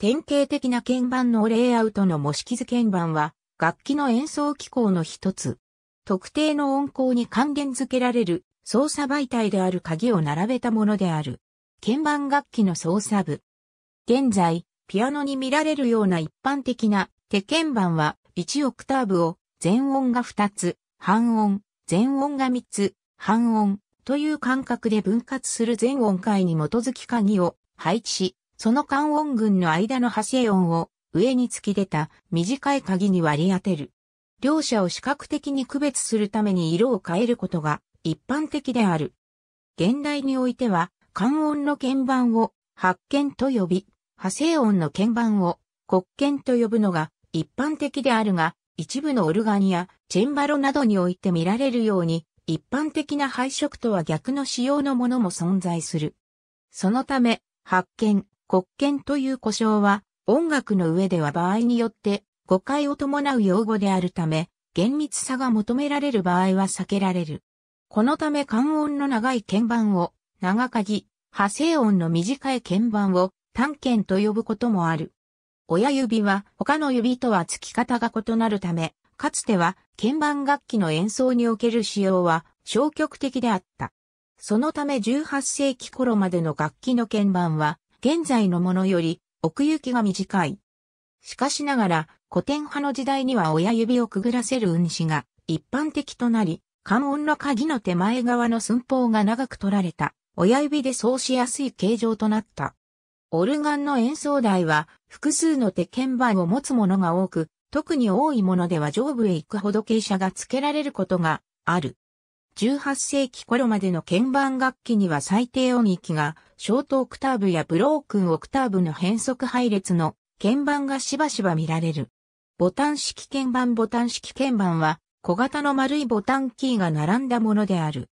典型的な鍵盤のレイアウトの模式図鍵盤は、楽器の演奏機構の一つ。特定の音項に還元付けられる操作媒体である鍵を並べたものである。鍵盤楽器の操作部。現在、ピアノに見られるような一般的な手鍵盤は1オクターブを全音が2つ、半音、全音が3つ、半音という感覚で分割する全音階に基づき鍵を配置し、その関音群の間の発生音を上に突き出た短い鍵に割り当てる。両者を視覚的に区別するために色を変えることが一般的である。現代においては、関音の鍵盤を発見と呼び、派生音の鍵盤を国鍵と呼ぶのが一般的であるが、一部のオルガンやチェンバロなどにおいて見られるように、一般的な配色とは逆の仕様のものも存在する。そのため、発見、国権という呼称は、音楽の上では場合によって誤解を伴う用語であるため、厳密さが求められる場合は避けられる。このため関音の長い鍵盤を、長鍵、派生音の短い鍵盤を、単鍵と呼ぶこともある。親指は他の指とは付き方が異なるため、かつては鍵盤楽器の演奏における使用は消極的であった。そのため18世紀頃までの楽器の鍵盤は現在のものより奥行きが短い。しかしながら、古典派の時代には親指をくぐらせる運指が一般的となり、関音の鍵の手前側の寸法が長く取られた、親指でそうしやすい形状となった。オルガンの演奏台は複数の手鍵盤を持つものが多く、特に多いものでは上部へ行くほど傾斜がつけられることがある。18世紀頃までの鍵盤楽器には最低音域がショートオクターブやブロークンオクターブの変速配列の鍵盤がしばしば見られる。ボタン式鍵盤ボタン式鍵盤は小型の丸いボタンキーが並んだものである。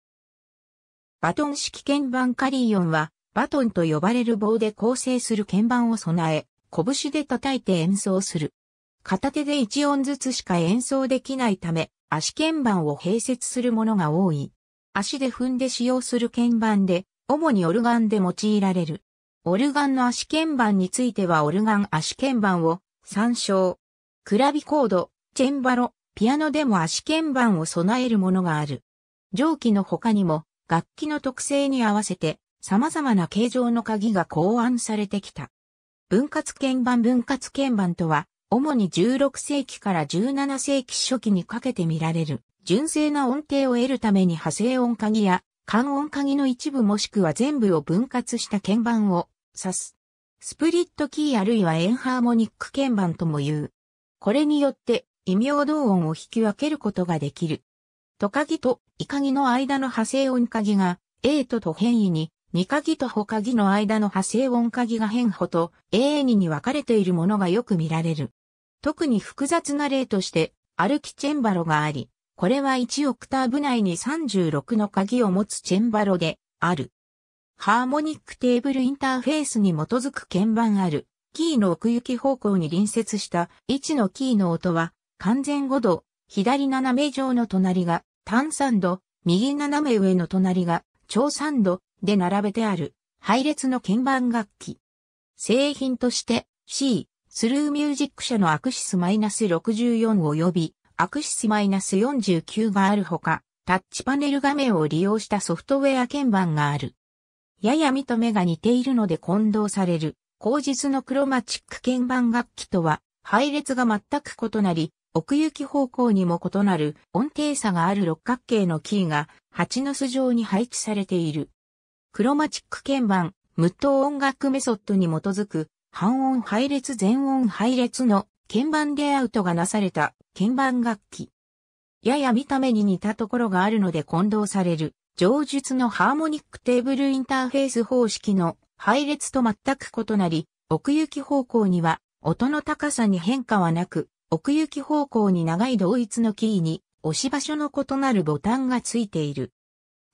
バトン式鍵盤カリーオンはバトンと呼ばれる棒で構成する鍵盤を備え、拳で叩いて演奏する。片手で1音ずつしか演奏できないため、足鍵盤を併設するものが多い。足で踏んで使用する鍵盤で、主にオルガンで用いられる。オルガンの足鍵盤についてはオルガン足鍵盤を参照。クラビコード、チェンバロ、ピアノでも足鍵盤を備えるものがある。上記の他にも楽器の特性に合わせて様々な形状の鍵が考案されてきた。分割鍵盤分割鍵盤とは、主に16世紀から17世紀初期にかけて見られる、純正な音程を得るために派生音鍵や関音鍵の一部もしくは全部を分割した鍵盤を指す。スプリットキーあるいはエンハーモニック鍵盤とも言う。これによって異名同音を引き分けることができる。トカギとイカギの間の派生音鍵が、A とと変異に、ニカギとホカギの間の派生音鍵が変歩と A2 に分かれているものがよく見られる。特に複雑な例として、歩きチェンバロがあり、これは1オクターブ内に36の鍵を持つチェンバロである。ハーモニックテーブルインターフェースに基づく鍵盤ある、キーの奥行き方向に隣接した1のキーの音は、完全5度、左斜め上の隣が単3度、右斜め上の隣が超3度で並べてある、配列の鍵盤楽器。製品として C、スルーミュージック社のアクシス -64 及びアクシスマイナス -49 があるほか、タッチパネル画面を利用したソフトウェア鍵盤がある。やや見と目が似ているので混同される、後日のクロマチック鍵盤楽器とは、配列が全く異なり、奥行き方向にも異なる音程差がある六角形のキーが蜂の巣状に配置されている。クロマチック鍵盤、無糖音楽メソッドに基づく半音配列全音配列の鍵盤レイアウトがなされた鍵盤楽器。やや見た目に似たところがあるので混同される、上述のハーモニックテーブルインターフェース方式の配列と全く異なり、奥行き方向には音の高さに変化はなく、奥行き方向に長い同一のキーに押し場所の異なるボタンがついている。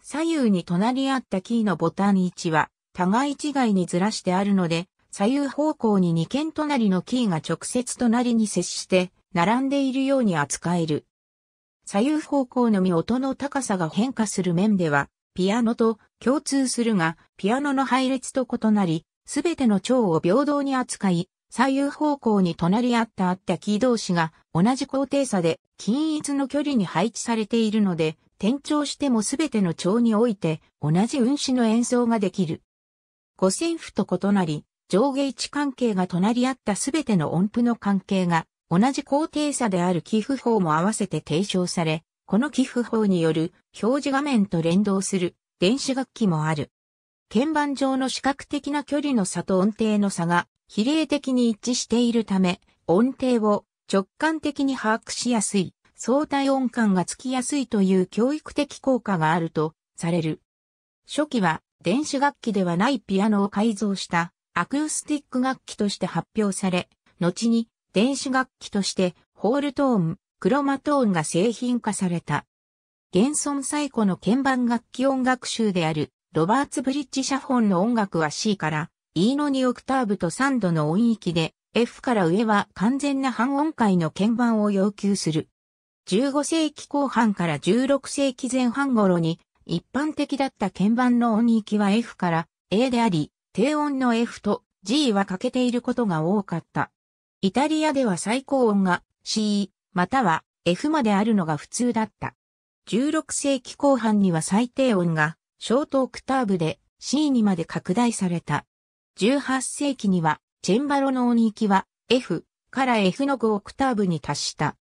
左右に隣り合ったキーのボタン位置は互い違いにずらしてあるので、左右方向に2件隣のキーが直接隣に接して並んでいるように扱える。左右方向のみ音の高さが変化する面では、ピアノと共通するが、ピアノの配列と異なり、すべての蝶を平等に扱い、左右方向に隣り合ったあった木同士が同じ高低差で均一の距離に配置されているので、転調してもすべての蝶において同じ運指の演奏ができる。五線譜と異なり、上下位置関係が隣り合ったすべての音符の関係が同じ高低差である寄付法も合わせて提唱され、この寄付法による表示画面と連動する電子楽器もある。鍵盤上の視覚的な距離の差と音程の差が比例的に一致しているため、音程を直感的に把握しやすい、相対音感がつきやすいという教育的効果があるとされる。初期は電子楽器ではないピアノを改造したアクースティック楽器として発表され、後に電子楽器としてホールトーン、クロマトーンが製品化された。現存最古の鍵盤楽器音楽集であるロバーツ・ブリッジ・シャフォンの音楽は C から E の2オクターブと3度の音域で F から上は完全な半音階の鍵盤を要求する。15世紀後半から16世紀前半頃に一般的だった鍵盤の音域は F から A であり、低音の F と G は欠けていることが多かった。イタリアでは最高音が C、または F まであるのが普通だった。16世紀後半には最低音がショートオクターブで C にまで拡大された。18世紀にはチェンバロの音域は F から F の5オクターブに達した。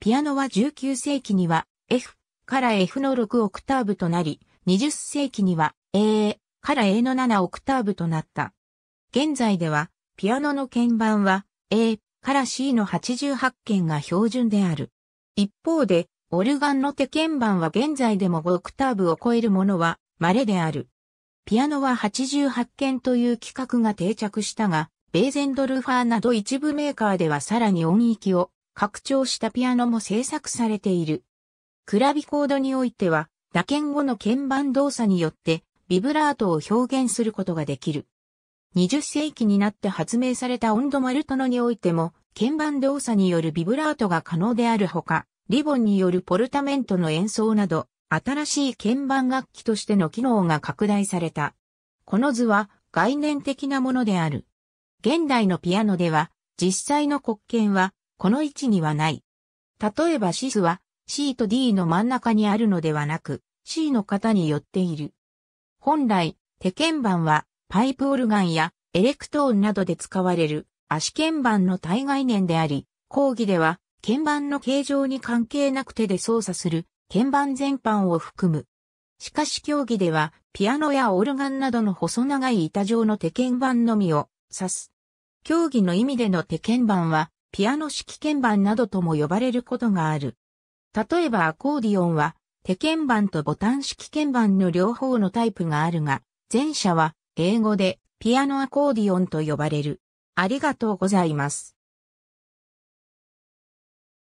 ピアノは19世紀には F から F の6オクターブとなり、20世紀には A から A の7オクターブとなった。現在ではピアノの鍵盤は A から C の88件が標準である。一方で、オルガンの手鍵盤は現在でも5オクターブを超えるものは稀である。ピアノは88件という規格が定着したが、ベーゼンドルファーなど一部メーカーではさらに音域を拡張したピアノも制作されている。クラビコードにおいては、打鍵後の鍵盤動作によってビブラートを表現することができる。20世紀になって発明された温度マルトノにおいても、鍵盤動作によるビブラートが可能であるほか、リボンによるポルタメントの演奏など、新しい鍵盤楽器としての機能が拡大された。この図は概念的なものである。現代のピアノでは、実際の黒鍵は、この位置にはない。例えばシスは、C と D の真ん中にあるのではなく、C の型に寄っている。本来、手鍵盤は、パイプオルガンやエレクトーンなどで使われる足鍵盤の対概念であり、講義では鍵盤の形状に関係なく手で操作する鍵盤全般を含む。しかし競技ではピアノやオルガンなどの細長い板状の手鍵盤のみを指す。競技の意味での手鍵盤はピアノ式鍵盤などとも呼ばれることがある。例えばアコーディオンは手鍵盤とボタン式鍵盤の両方のタイプがあるが、前者は英語でピアノアコーディオンと呼ばれる。ありがとうございます。